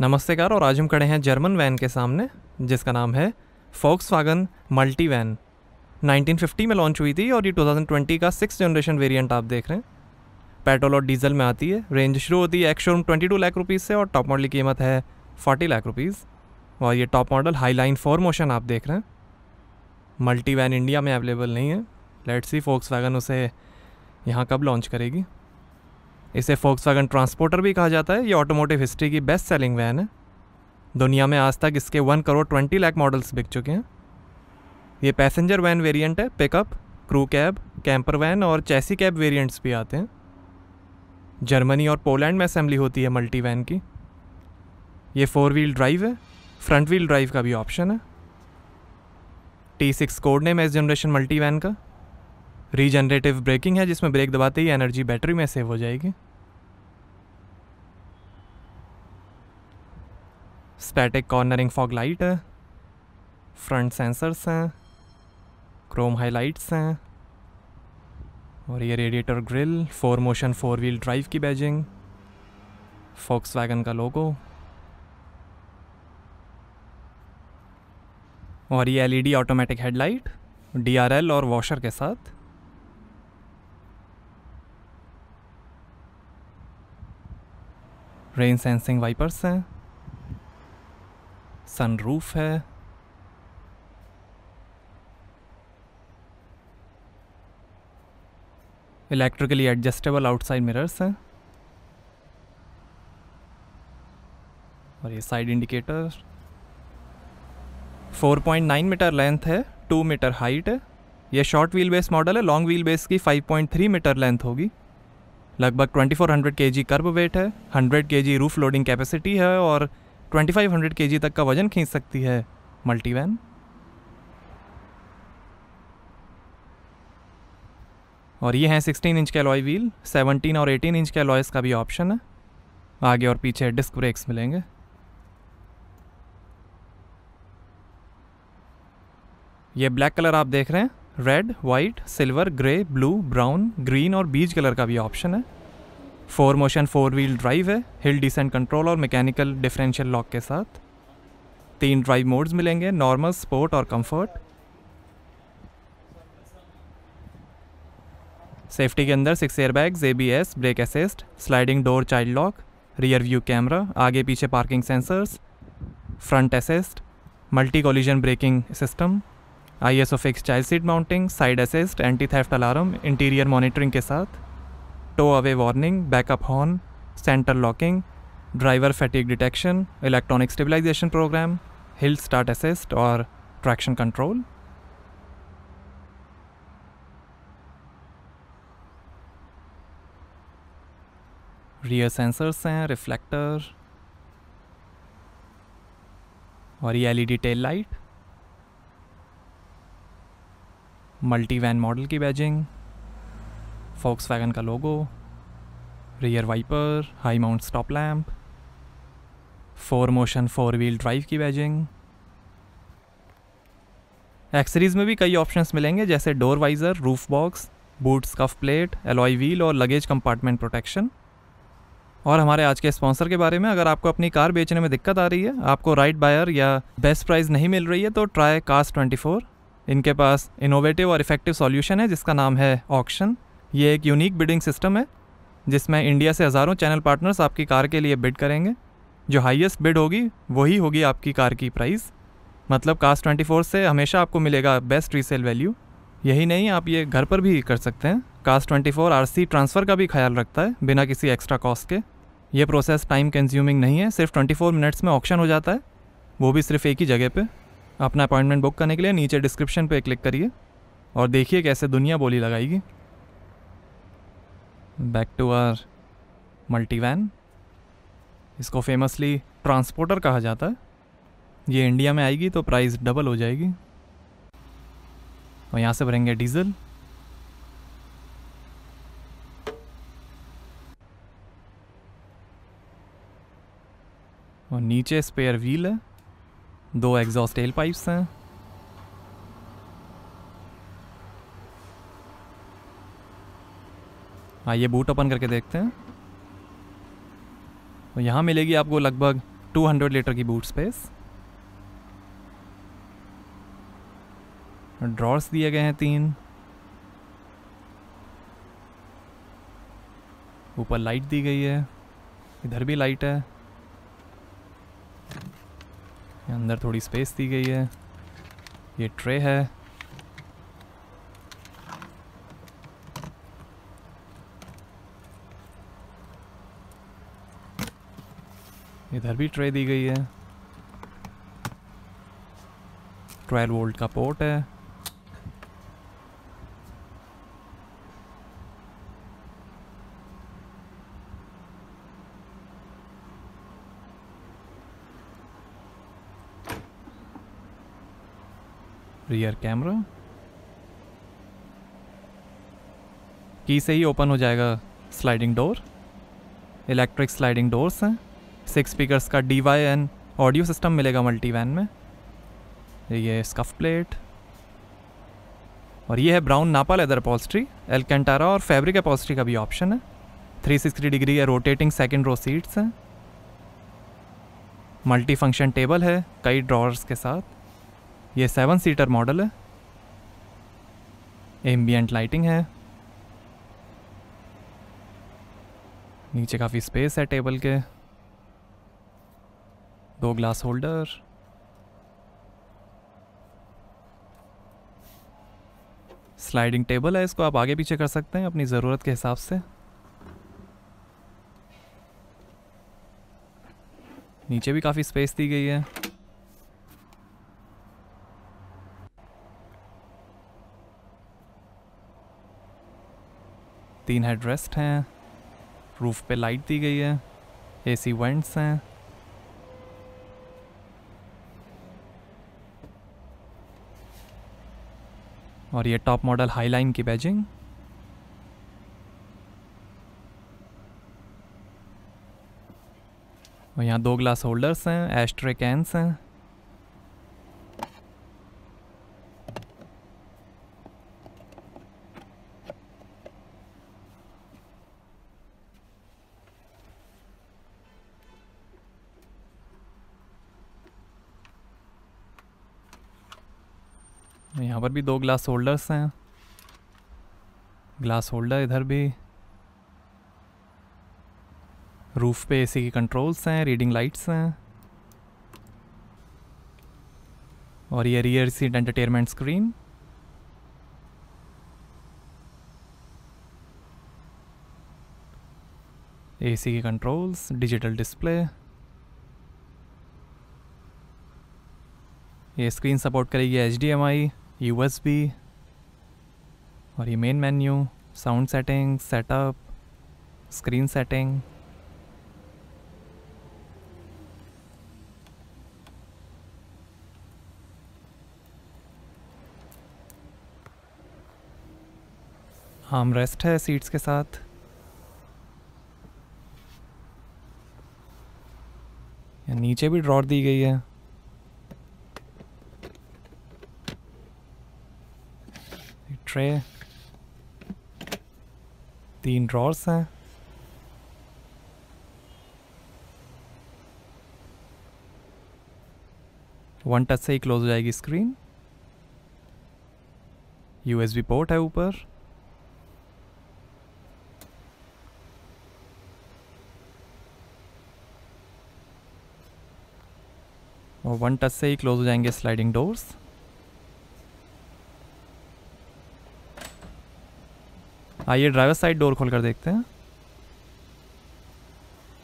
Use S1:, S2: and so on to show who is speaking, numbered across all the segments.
S1: नमस्ते कार और आज हम खड़े हैं जर्मन वैन के सामने जिसका नाम है Volkswagen multi van nineteen में लॉन्च हुई थी और ये 2020 का सिक्स जनरेशन वेरिएंट आप देख रहे हैं पेट्रोल और डीजल में आती है रेंज शुरू होती है ex showroom twenty two lakh rupees से और टॉप मॉडल की कीमत है फोर्टी लाख रुपीज़ और ये top model high line four motion आप देख रहे हैं मल्टी वैन इंडिया में अवेलेबल नहीं है लेट्स सी फोक्स वैगन उसे यहाँ कब लॉन्च करेगी इसे फोक्स वैगन ट्रांसपोर्टर भी कहा जाता है ये ऑटोमोटिव हिस्ट्री की बेस्ट सेलिंग वैन है दुनिया में आज तक इसके one crore twenty lakh models बिक चुके हैं ये पैसेंजर वैन वेरिएंट है pickup crew cab camper van और चैसी कैब वेरिएंट्स भी आते हैं जर्मनी और पोलैंड में असेंबली होती है मल्टी वैन की ये फोर व्हील ड्राइव है फ्रंट व्हील ड्राइव का भी ऑप्शन है T six code name S generation multi van का रीजनरेटिव ब्रेकिंग है जिसमें ब्रेक दबाते ही एनर्जी बैटरी में सेव हो जाएगी स्टैटिक कॉर्नरिंग फॉग लाइट है फ्रंट सेंसर्स हैं क्रोम हाइलाइट्स हैं और ये radiator grille four motion four wheel drive की बैजिंग फॉक्स वैगन का लोगो और ये एलईडी ऑटोमेटिक हेडलाइट डीआरएल और वॉशर के साथ रेन सेंसिंग वाइपर्स हैं सनरूफ है इलेक्ट्रिकली एडजस्टेबल आउटसाइड मिरर्स हैं और ये साइड इंडिकेटर 4.9 मीटर लेंथ है 2 मीटर हाइट है ये शॉर्ट व्हील बेस मॉडल है लॉन्ग व्हील बेस की 5.3 मीटर लेंथ होगी लगभग 2400 केजी कर्ब वेट है 100 केजी रूफ लोडिंग कैपेसिटी है और 2500 केजी तक का वजन खींच सकती है मल्टीवैन और ये हैं 16 इंच के अलॉय व्हील 17 और 18 इंच के अलॉयस का भी ऑप्शन है आगे और पीछे डिस्क ब्रेक्स मिलेंगे ये ब्लैक कलर आप देख रहे हैं red white silver grey blue brown green और बीज कलर का भी ऑप्शन है four motion four wheel drive है हिल डिसेंट कंट्रोल और मैकेनिकल डिफरेंशियल लॉक के साथ तीन ड्राइव मोड्स मिलेंगे नॉर्मल स्पोर्ट और कंफर्ट सेफ्टी के अंदर six air bag J B S brake assist sliding door child lock rear view camera आगे पीछे parking sensors front assist multi collision braking system I S O fix child seat mounting side assist anti theft alarm interior monitoring के साथ tow away warning backup horn centre locking driver fatigue detection electronic stabilisation program hill start assist और traction control rear sensors हैं reflector और ये LED tail light multi van model की badging Volkswagen का logo rear wiper high mount stop lamp four motion four wheel drive की badging accessories में भी कई ऑप्शंस मिलेंगे जैसे door visor roof box boots cuff plate alloy wheel और luggage compartment protection और हमारे आज के स्पॉन्सर के बारे में अगर आपको अपनी कार बेचने में दिक्कत आ रही है आपको राइट बायर या बेस्ट प्राइस नहीं मिल रही है तो ट्राई कास्ट ट्वेंटी फोर इनके पास इनोवेटिव और इफेक्टिव सॉल्यूशन है जिसका नाम है ऑक्शन ये एक यूनिक बिडिंग सिस्टम है जिसमें इंडिया से हज़ारों चैनल पार्टनर्स आपकी कार के लिए बिड करेंगे जो हाईएस्ट बिड होगी वही होगी आपकी कार की प्राइस मतलब कास्ट ट्वेंटी फोर से हमेशा आपको मिलेगा बेस्ट रीसेल वैल्यू यही नहीं आप ये घर पर भी कर सकते हैं cost twenty four R C transfer का भी ख्याल रखता है बिना किसी एक्स्ट्रा कॉस्ट के ये प्रोसेस टाइम कंज्यूमिंग नहीं है सिर्फ ट्वेंटी फोर मिनट्स में ऑप्शन हो जाता है वो भी सिर्फ एक ही जगह पर अपना अपॉइंटमेंट बुक करने के लिए नीचे डिस्क्रिप्शन पर क्लिक करिए और देखिए कैसे दुनिया बोली लगाएगी बैक टू आर मल्टीवैन इसको फेमसली ट्रांसपोर्टर कहा जाता है ये इंडिया में आएगी तो प्राइस डबल हो जाएगी और यहाँ से भरेंगे डीजल और नीचे स्पेयर व्हील है दो एग्जॉस्ट एल पाइप्स हैं हाँ ये बूट ओपन करके देखते हैं तो यहाँ मिलेगी आपको लगभग 200 लीटर की बूट स्पेस ड्रॉर्स दिए गए हैं तीन ऊपर लाइट दी गई है इधर भी लाइट है अंदर थोड़ी स्पेस दी गई है ये ट्रे है इधर भी ट्रे दी गई है ट्वेल्व वोल्ट का पोर्ट है रियर कैमरा की से ही ओपन हो जाएगा sliding door electric sliding doors हैं सिक्स स्पीकर्स का D Y N audio system मिलेगा मल्टी वैन में ये स्कफ प्लेट और ये है ब्राउन नापा लेदर अपॉल्स्ट्री कैंटारा और फैब्रिक अपॉल्स्ट्री का भी ऑप्शन है थ्री सिक्सटी डिग्री है रोटेटिंग सेकेंड रो सीट्स हैं मल्टी फंक्शन टेबल है कई ड्रॉर्स के साथ ये सेवन सीटर मॉडल है एम्बियंट लाइटिंग है नीचे काफ़ी स्पेस है टेबल के दो ग्लास होल्डर स्लाइडिंग टेबल है इसको आप आगे पीछे कर सकते हैं अपनी ज़रूरत के हिसाब से नीचे भी काफ़ी स्पेस दी गई है तीन हेडरेस्ट हैं रूफ पे लाइट दी गई है एसी वेंट्स हैं और ये टॉप मॉडल हाई लाइन की बैजिंग और यहाँ दो ग्लास होल्डर्स हैं एस्ट्रे कैंस हैं यहाँ पर भी दो ग्लास होल्डर्स हैं ग्लास होल्डर इधर भी रूफ पे एसी के कंट्रोल्स हैं रीडिंग लाइट्स हैं और ये rear seat entertainment screen AC के कंट्रोल्स डिजिटल डिस्प्ले ये स्क्रीन सपोर्ट करेगी H D M I USB और ये main menu sound setting setup screen setting arm rest है सीट्स के साथ नीचे भी ड्रॉट दी गई है ट्रे तीन ड्रॉर्स हैं वन टच से ही क्लोज हो जाएगी स्क्रीन यूएसबी पोर्ट है ऊपर और वन टच से ही क्लोज हो जाएंगे स्लाइडिंग डोर्स आइए ड्राइवर साइड डोर खोल कर देखते हैं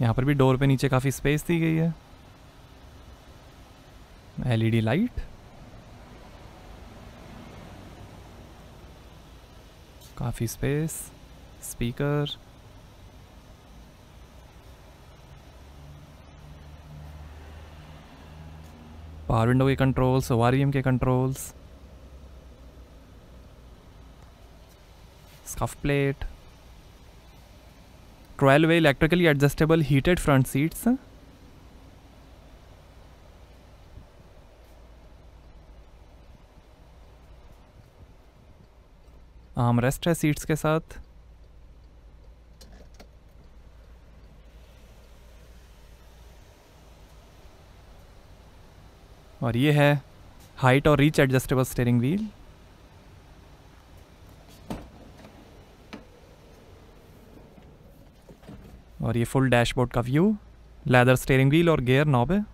S1: यहाँ पर भी डोर पे नीचे काफ़ी स्पेस दी गई है एलईडी लाइट काफ़ी स्पेस स्पीकर पावर विंडो के कंट्रोल्स ओ e के कंट्रोल्स हाफ प्लेट ट्रॉयल way electrically adjustable heated front seats arm rest है सीट्स के साथ और ये है हाइट और रीच एडजस्टेबल स्टेयरिंग व्हील और ये फुल डैशबोर्ड का व्यू लेदर स्टेयरिंग व्हील और गेयर नॉब है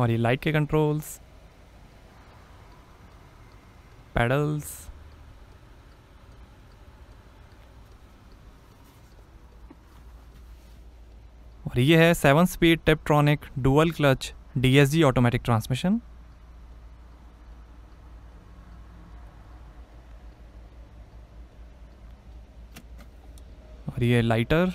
S1: और ये लाइट के कंट्रोल्स पेडल्स और ये है seven speed tiptronic dual clutch DSG automatic transmission और ये लाइटर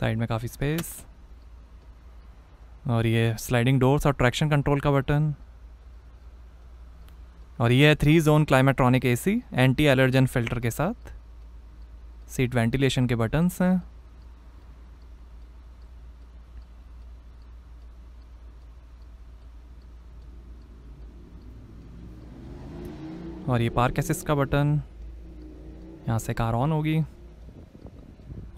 S1: साइड में काफ़ी स्पेस और ये स्लाइडिंग डोर्स और ट्रैक्शन कंट्रोल का बटन और ये है three zone climatronic AC anti allergen filter के साथ सीट वेंटिलेशन के बटन्स हैं और ये पार्क एसिस का बटन यहाँ से कार ऑन होगी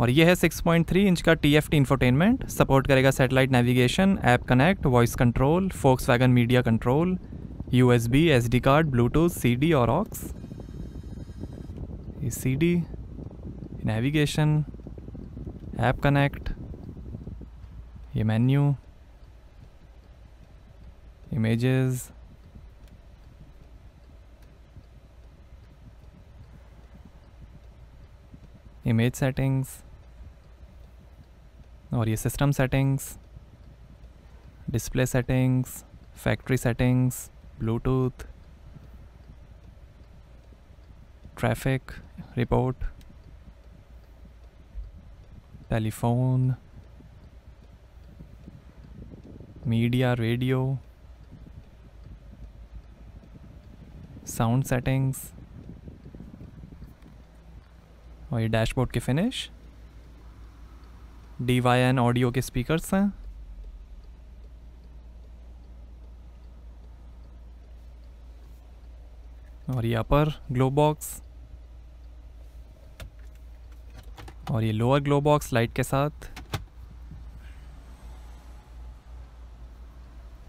S1: और ये है 6.3 इंच का T F T infotainment support करेगा satellite navigation app connect voice control Volkswagen media control U S B S D card Bluetooth C D और aux C D navigation app connect ये menu images image settings और ये system settings display settings factory settings Bluetooth traffic report telephone media radio sound settings और ये dashboard की finish D Y N audio के speakers हैं और ये अपर ग्लो बॉक्स और ये लोअर ग्लो बॉक्स लाइट के साथ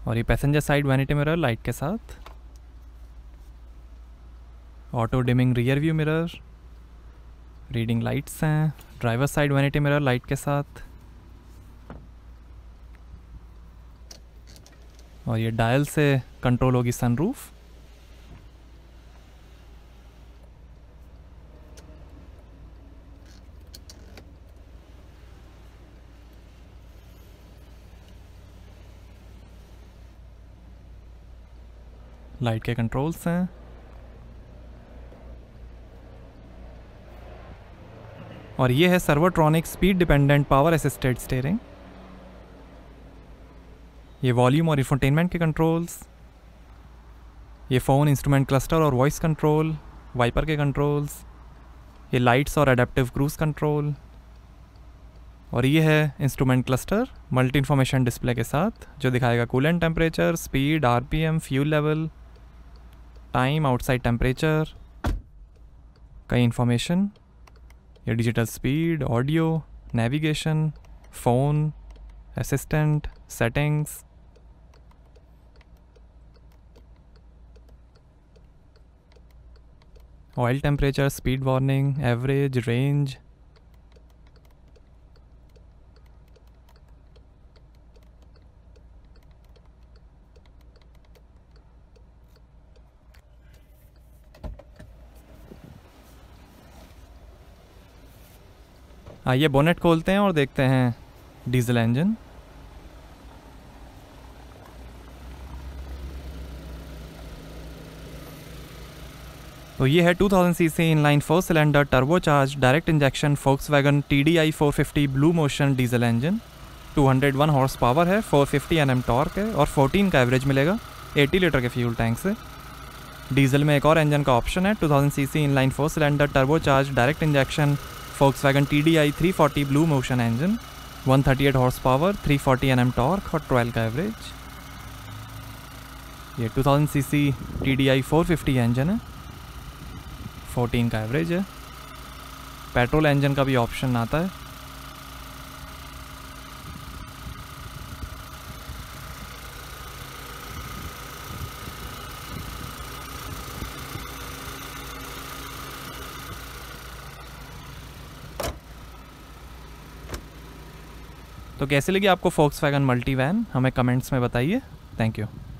S1: और ये passenger side vanity mirror light के साथ auto dimming rear view mirror reading lights हैं driver side vanity mirror light के साथ और ये डायल से कंट्रोल होगी सनरूफ लाइट के कंट्रोल्स हैं और ये है servotronic speed dependent power assisted steering ये वॉल्यूम और इंफोटेनमेंट के कंट्रोल्स ये फ़ोन इंस्ट्रूमेंट क्लस्टर और वॉइस कंट्रोल वाइपर के कंट्रोल्स ये लाइट्स और अडेप्टिव क्रूज कंट्रोल और ये है instrument cluster multi information display के साथ जो दिखाएगा coolant temperature speed RPM fuel level time outside temperature कई इन्फॉर्मेशन ये digital speed audio navigation phone assistant settings oil temperature speed warning average range आइए बोनेट खोलते हैं और देखते हैं डीजल इंजन तो ये है 2000 inline four cylinder turbocharge direct injection Volkswagen T D I four fifty BlueMotion diesel engine 201 horsepower है 450 फिफ्टी एन एम टॉर्क है और 14 का एवरेज मिलेगा 80 लीटर के फ्यूल टैंक से डीजल में एक और इंजन का ऑप्शन है 2000 inline four cylinder turbocharge direct injection Volkswagen TDI 340 Blue Motion engine, 138 horsepower, 340 Nm torque और 12 का एवरेज ये 2000 सीसी TDI 450 इंजन है 14 का एवरेज है पेट्रोल इंजन का भी ऑप्शन आता है तो कैसे लगी आपको फोक्स वैगन मल्टी वैन हमें कमेंट्स में बताइए थैंक यू